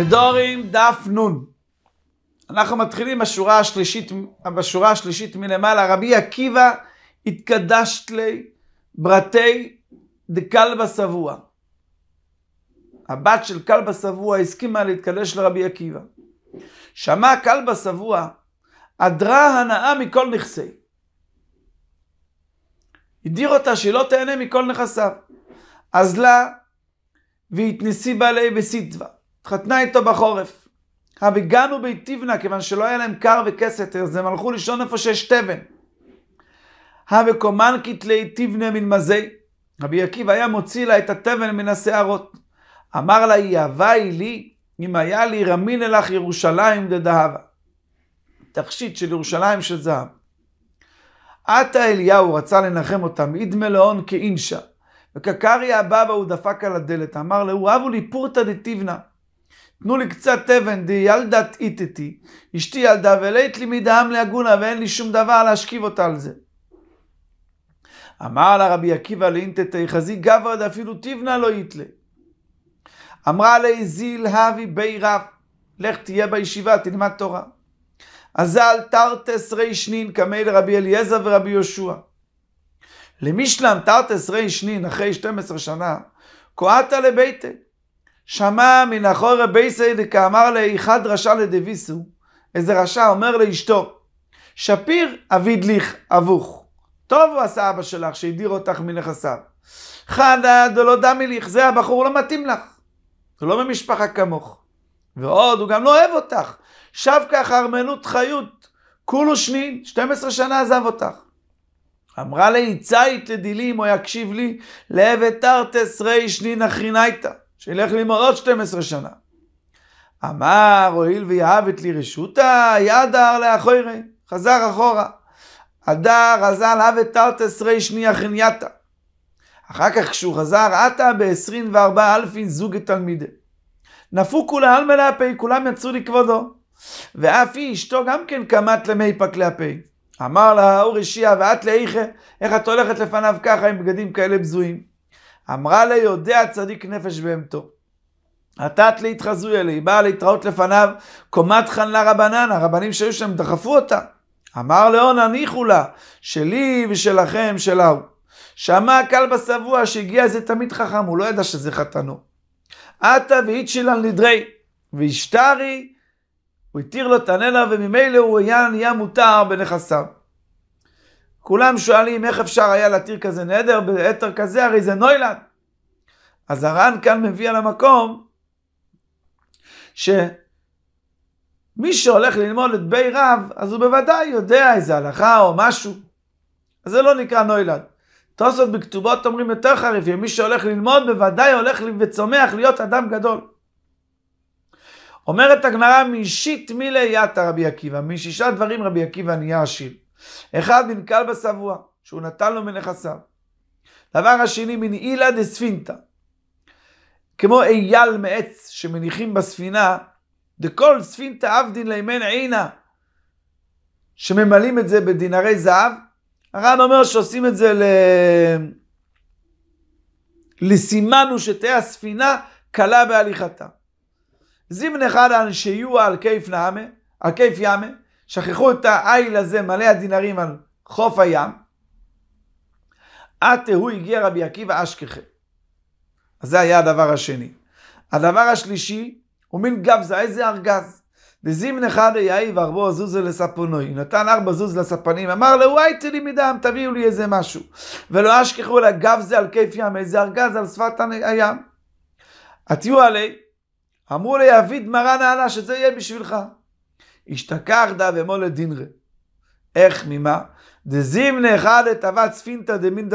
נדורים דף נ. אנחנו מתחילים בשורה השלישית, בשורה השלישית מלמעלה, רבי עקיבא התקדשת לי ברתי דקלבא שבוע. הבת של כלבא שבוע הסכימה להתקדש לרבי עקיבא. שמע כלבא שבוע, הדרה הנאה מכל נכסי. הדיר אותה לא תהנה מכל נכסיו. אז לה, והתנסי בעלי בסיטווה. התחתנה איתו בחורף. הביגנו ביתיבנה, כיוון שלא היה להם קר וכסת, אז הם הלכו לישון איפה שיש תבן. הבקומן כתלי תבנה מן מזי. רבי עקיבא היה מוציא לה את התבן מן השערות. אמר לה, יהבה היא לי, אם היה לי רמין אלך ירושלים דדהבה. תכשיט של ירושלים של זהב. עתה אליהו רצה לנחם אותם, אידמה מלאון כאינשה. וקקריה הבבא הוא דפק על הדלת, אמר לו, הבו לי פורתא דתיבנה. תנו לי קצת אבן דילדת איתתי, אשתי ילדה ולית לי מדעם להגונה ואין לי שום דבר להשכיב אותה על זה. אמר לה רבי עקיבא לאינטטי חזי גברא דאפילו תיבנה לא יתלה. אמרה לה זיל הבי בי רב, לך תהיה בישיבה, תלמד תורה. אזל תרטס רי שנין קמי לרבי אליעזר ורבי יהושע. למישלם תרטס רי שנין אחרי 12 שנה, כהתה לביתה. שמע מן אחורי בייסי דקאמר לי אחד רשע לדוויסו, איזה רשע אומר לאשתו, שפיר אביד ליך אבוך. טוב הוא עשה אבא שלך שהדיר אותך מנכסיו. חדה דלא דמי ליך, זה הבחור לא מתאים לך. זה לא ממשפחה כמוך. ועוד, הוא גם לא אוהב אותך. שבקה חרמנות חיות, כולו שנין, 12 שנה עזב אותך. אמרה לי, ציית לדילים, או יקשיב לי, להבת תרתס רי שנין אחרינייתא. שילך ללמוד עוד 12 שנה. אמר, הואיל ויהבת לי רשותא, ידר לאחורי, חזר אחורה. אדר אזל הבת תרתס רי שנייה חנייתא. אחר כך כשהוא חזר עתה ב-24 אלפין זוג תלמידי. נפוקו לעלמא להפי, כולם יצאו לכבודו. ואף היא אשתו גם כן קמת למי פק להפי. אמר לה, אור אישיה ואת לאיכה, איך את הולכת לפניו ככה עם בגדים כאלה בזויים? אמרה לי, יודע צדיק נפש בהמתו. התת להתחזוי אלי, היא באה להתראות לפניו, קומת חנלה רבנן, הרבנים שהיו שם דחפו אותה. אמר לאון, הניחו לה, שלי ושלכם, שלה הוא. שמע הקל בשבוע שהגיע איזה תמיד חכם, הוא לא ידע שזה חתנו. עתה ואיצ'ילן לדרי, ואשתרי, הוא התיר לו תננה, וממילא הוא היה נהיה מותר בנכסיו. כולם שואלים איך אפשר היה להתיר כזה נדר ביתר כזה, הרי זה נוילד. אז הר"ן כאן מביא על המקום שמי שהולך ללמוד את בי רב, אז הוא בוודאי יודע איזה הלכה או משהו. אז זה לא נקרא נוילד. תוספות בכתובות אומרים יותר חריפים, מי שהולך ללמוד בוודאי הולך וצומח להיות אדם גדול. אומרת הגמרא, מאישית מילי יתא רבי עקיבא, משישה דברים רבי עקיבא נהיה עשיר. אחד מן כלבא שבוע, שהוא נתן לו מנכסיו. דבר השני, מן אילה דספינתא. כמו אייל מעץ שמניחים בספינה, דכל ספינתא אבדין לימן עינה, שממלאים את זה בדינרי זהב. הר"ן אומר שעושים את זה ל... לסימנו ושתהא הספינה קלה בהליכתה. זימן אחד על שיוע על כיף נעמה, על כיף ימה, שכחו את העיל הזה מלא הדינרים על חוף הים, עד תהוא הגיע רבי עקיבא אשכחה. אז זה היה הדבר השני. הדבר השלישי הוא מין גב זה איזה ארגז. דזימנה חדה יאי וארבו זוזה לספונוי. נתן ארבע זוז לספנים, אמר לו, וואי תלי מדם, תביאו לי איזה משהו. ולא אשכחו אלא גב זה על כיף ים, איזה ארגז על שפת הים. עטיו עלי, אמרו לי, אביד מרן העלה, שזה יהיה בשבילך. השתכח השתכחדה ומולד דינרה. איך, ממה? דזימנה אחד לטבע צפינתא דמין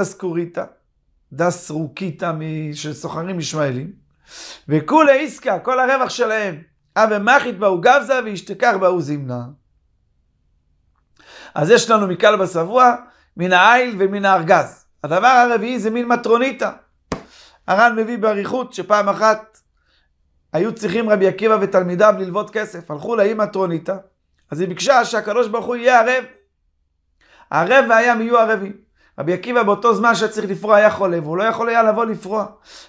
דס רוקיתא של סוחרים ישמעאלים, וכולי עסקה, כל הרווח שלהם. אבי מחית באו גבזה והשתכח באו זימנה. אז יש לנו מקל בשבוע, מן העיל ומן הארגז. הדבר הרביעי זה מין מטרוניתא. הר"ן מביא באריכות שפעם אחת היו צריכים רבי עקיבא ותלמידיו ללוות כסף. הלכו לאימא טרוניתא, אז היא ביקשה שהקדוש ברוך הוא יהיה ערב. הערב והים יהיו ערבים. רבי עקיבא באותו זמן שהיה צריך לפרוע היה חולה, והוא לא יכול היה לבוא לפרוע.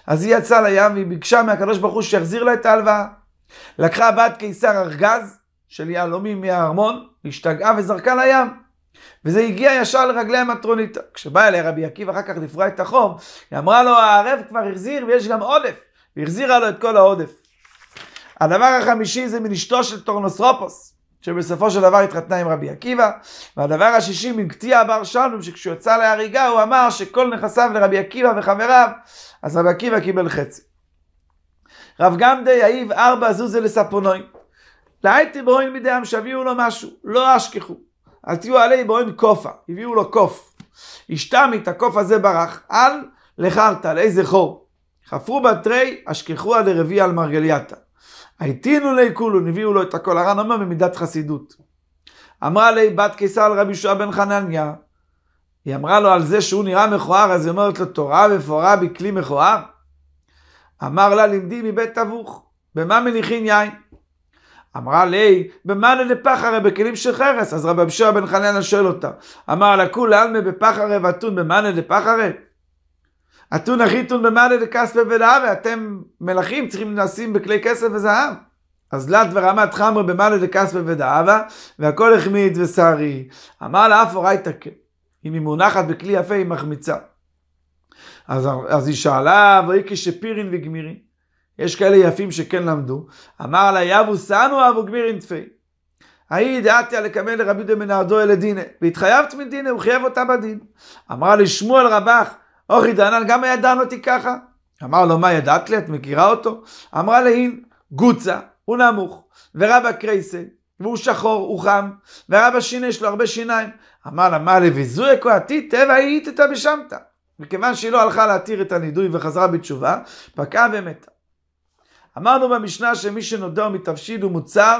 אז היא יצאה לים והיא ביקשה מהקדוש ברוך הוא שיחזיר לה את ההלוואה. לקחה בת קיסר ארגז של יהלומים מהארמון, השתגעה וזרקה לים. וזה הגיע ישר לרגלי המטרונית. כשבא אליה רבי עקיבא אחר כך לפרוע את החום, היא אמרה לו, הערב כבר החזיר ויש גם עודף. והחזירה לו את כל העודף. הדבר החמישי זה מלשתו של טורנוסרופוס, שבסופו של דבר התחתנה עם רבי עקיבא, והדבר השישי מקטיע בר שלום, שכשהוא יצא להריגה הוא אמר שכל נכסיו לרבי עקיבא וחבריו, אז רבי עקיבא קיבל חצי. רב גמדי יעיב ארבע זוזי לספונוי. להייתי בוין מידי עם שיביאו לו משהו, לא אשכחו. אז תהיו עלי בוין כופה, הביאו לו קוף. את הקוף הזה ברח, אל לחרטה, לאיזה חור. חפרו בתרי, אשכחו אשכחוה דרביע על מרגלייתה. הייתינו לי כולו, הביאו לו את הכל. הר"ן אומר במידת חסידות. אמרה לי בת קיסר רבי יהושע בן חנניה, היא אמרה לו על זה שהוא נראה מכוער, אז היא אומרת לו, תורה ופורה בכלי מכוער? אמר לה, לימדי מבית תבוך, במה מניחין יין? אמרה לי, במאנה לפחרה בכלים של חרס? אז רבי יהושע בן חנניה שואל אותה, אמר לה, כולי עלמא בפחרה ואתון במאנה לפחרה? אתון החיתון במעלה דכספי ולהבה, אתם מלכים צריכים לשים בכלי כסף וזהב. אז לט ורמת חמר במעלה דכספי ודהבה, והכל החמיד ושרי. אמר לה אף אורייתא כן, אם היא מונחת בכלי יפה היא מחמיצה. אז, אז היא שאלה, ואי כשפירין וגמירין. יש כאלה יפים שכן למדו. אמר לה, יבו סנו אבו גמירין תפי. האי דעתיה לקמל לרבי אלה דינא, והתחייבת מדינא, הוא חייב אותה בדין. אמרה לשמואל רבך, אורי דנן, גם הידען אותי ככה. אמר לו, מה ידעת לי? את מכירה אותו? אמרה להין, גוצה, הוא נמוך, ורבא קרייסה, והוא שחור, הוא חם, ורבא שיני, יש לו הרבה שיניים. אמר לה, מה לביזוי הכוהתי, טבע היית ושמתה. מכיוון שהיא לא הלכה להתיר את הנידוי וחזרה בתשובה, פקעה ומתה. אמרנו במשנה שמי שנודע מתבשיל הוא מוצר,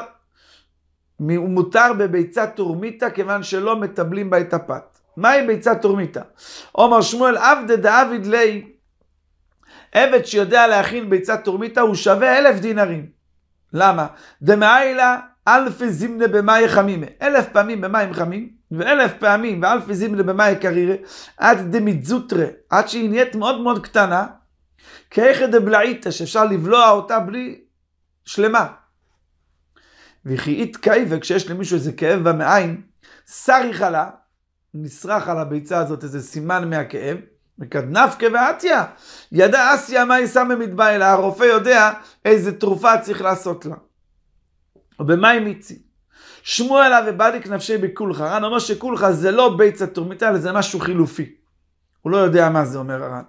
הוא מותר בביצה תורמיתא כיוון שלא מטבלים בה את הפת. מהי ביצה תורמיתא? עומר שמואל עבדה דעביד לי, עבד שיודע להכין ביצה תורמיתא הוא שווה אלף דינרים. למה? דמאיילה אלפי זימנה במאי חמימה. אלף פעמים במים חמים, ואלף פעמים ואלפי זימנה במאי קרירה, עד דמיזוטרה, עד שהיא נהיית מאוד מאוד קטנה, כאיכא דבלעיתא, שאפשר לבלוע אותה בלי שלמה. וכי אית כאיבה, כשיש למישהו איזה כאב במעיים, שר יחלה, נסרח על הביצה הזאת איזה סימן מהכאב, וכדנפקה ועטיה. ידע אסיה מה היא שמה מדבע אליה, הרופא יודע איזה תרופה צריך לעשות לה. ובמה היא מיצי? שמוע לה ובדיק נפשי בכולך, הר"ן אומר שכולך זה לא ביצה תורמיתה, אלא זה משהו חילופי. הוא לא יודע מה זה, אומר הר"ן.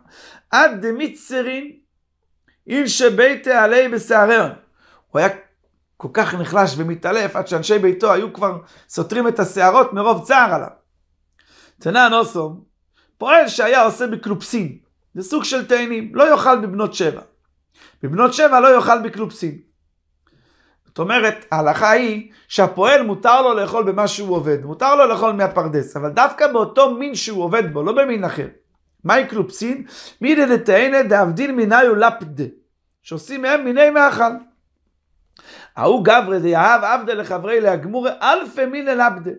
עד דמיצרין אין שביתה עלי בסעריון. הוא היה כל כך נחלש ומתעלף עד שאנשי ביתו היו כבר סותרים את השערות מרוב צער עליו. תנן אוסום, פועל שהיה עושה בקלופסין, זה סוג של תאנים, לא יאכל בבנות שבע. בבנות שבע לא יאכל בקלופסין. זאת אומרת, ההלכה היא שהפועל מותר לו לאכול במה שהוא עובד, מותר לו לאכול מהפרדס, אבל דווקא באותו מין שהוא עובד בו, לא במין אחר. מהי קלופסין? מידי דתאנה דאבדין מיניו לפד, שעושים מהם מיני מאכל. ההוא גברי דיהב עבדה לחברי להגמורי אלפי מיני לבדה.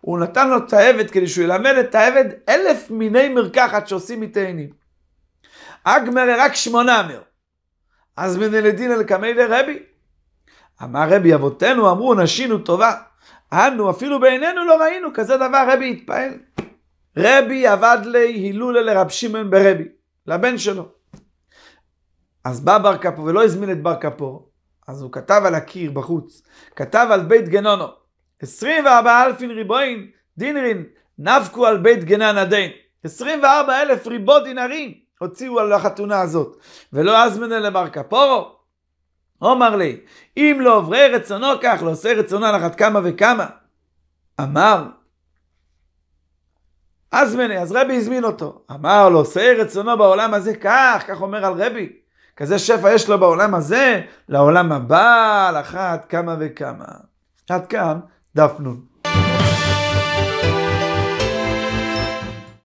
הוא נתן לו את העבד כדי שהוא ילמד את העבד אלף מיני מרקחת שעושים מתאנים. אגמר רק שמונה אמר. אז מנה לדין אל קמי לרבי. אמר רבי אבותינו אמרו נשינו טובה. אנו אפילו בעינינו לא ראינו כזה דבר רבי התפעל. רבי עבד לי הילולה לרב שמעון ברבי, לבן שלו. אז בא בר כפור ולא הזמין את בר כפור, אז הוא כתב על הקיר בחוץ, כתב על בית גנונו. 24 אלפין ריבוין דינרין נפקו על בית גנן הדין. 24 אלף ריבו דינרין הוציאו על החתונה הזאת. ולא אזמנה למר כפורו. אומר לי, אם לא עוברי רצונו כך, לא עושה רצונו על אחת כמה וכמה. אמר, אזמנה, אז רבי הזמין אותו. אמר לו, לא עושה רצונו בעולם הזה כך, כך אומר על רבי. כזה שפע יש לו בעולם הזה, לעולם הבא, על אחת כמה וכמה. עד כאן دفن